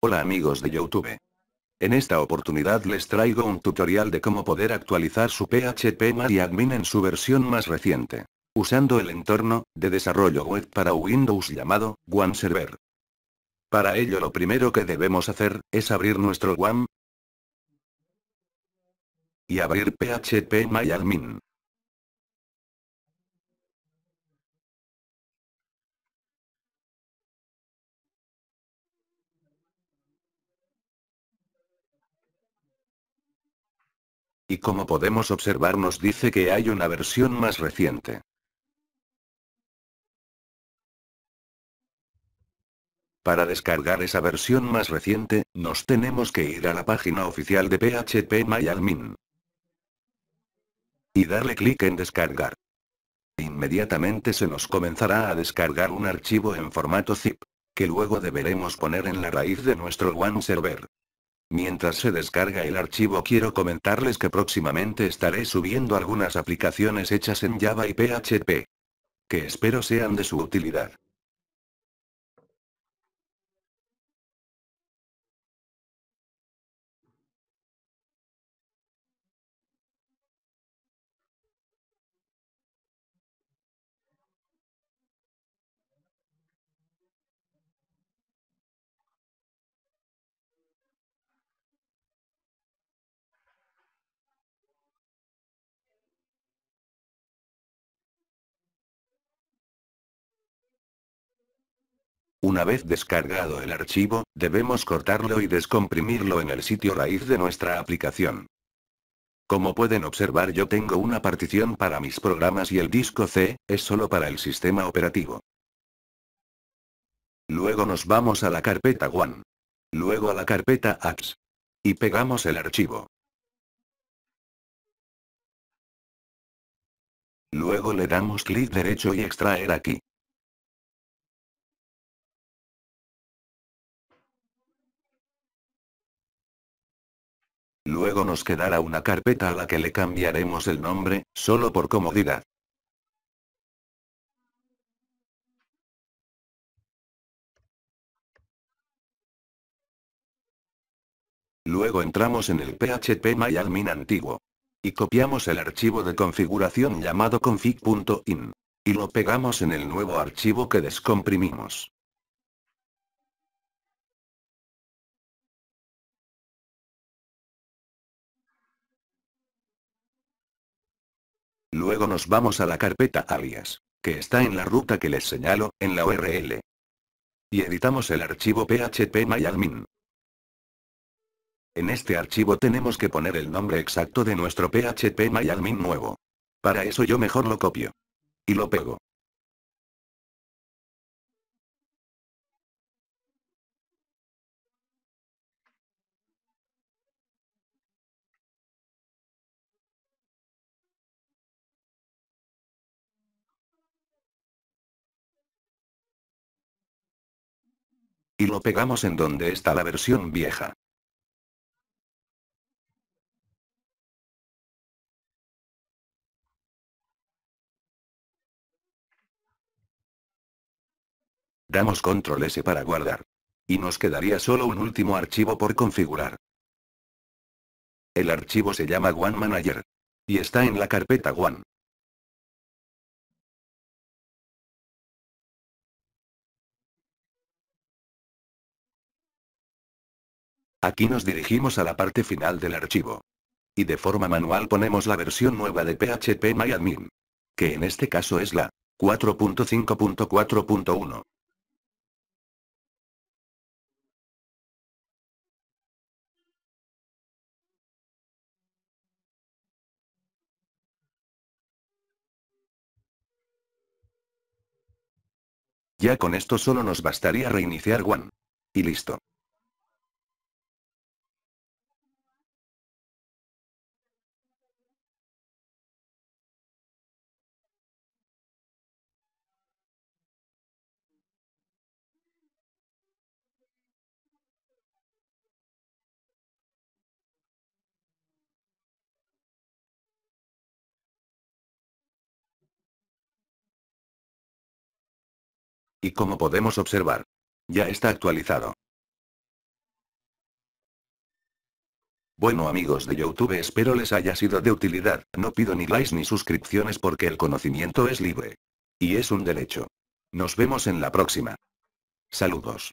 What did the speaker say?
Hola amigos de Youtube. En esta oportunidad les traigo un tutorial de cómo poder actualizar su PHP MyAdmin Admin en su versión más reciente. Usando el entorno, de desarrollo web para Windows llamado, OneServer. Para ello lo primero que debemos hacer, es abrir nuestro Wamp Y abrir PHP My Y como podemos observar nos dice que hay una versión más reciente. Para descargar esa versión más reciente, nos tenemos que ir a la página oficial de PHP MyAdmin. Y darle clic en descargar. Inmediatamente se nos comenzará a descargar un archivo en formato zip, que luego deberemos poner en la raíz de nuestro OneServer. Mientras se descarga el archivo quiero comentarles que próximamente estaré subiendo algunas aplicaciones hechas en Java y PHP. Que espero sean de su utilidad. Una vez descargado el archivo, debemos cortarlo y descomprimirlo en el sitio raíz de nuestra aplicación. Como pueden observar yo tengo una partición para mis programas y el disco C, es solo para el sistema operativo. Luego nos vamos a la carpeta One. Luego a la carpeta Apps. Y pegamos el archivo. Luego le damos clic derecho y extraer aquí. Luego nos quedará una carpeta a la que le cambiaremos el nombre, solo por comodidad. Luego entramos en el PHP MyAdmin antiguo. Y copiamos el archivo de configuración llamado config.in. Y lo pegamos en el nuevo archivo que descomprimimos. Luego nos vamos a la carpeta alias, que está en la ruta que les señalo, en la URL. Y editamos el archivo php En este archivo tenemos que poner el nombre exacto de nuestro php nuevo. Para eso yo mejor lo copio. Y lo pego. Y lo pegamos en donde está la versión vieja. Damos control S para guardar. Y nos quedaría solo un último archivo por configurar. El archivo se llama One Manager. Y está en la carpeta One. Aquí nos dirigimos a la parte final del archivo. Y de forma manual ponemos la versión nueva de PHP Que en este caso es la 4.5.4.1. Ya con esto solo nos bastaría reiniciar One. Y listo. Y como podemos observar, ya está actualizado. Bueno amigos de Youtube espero les haya sido de utilidad, no pido ni likes ni suscripciones porque el conocimiento es libre. Y es un derecho. Nos vemos en la próxima. Saludos.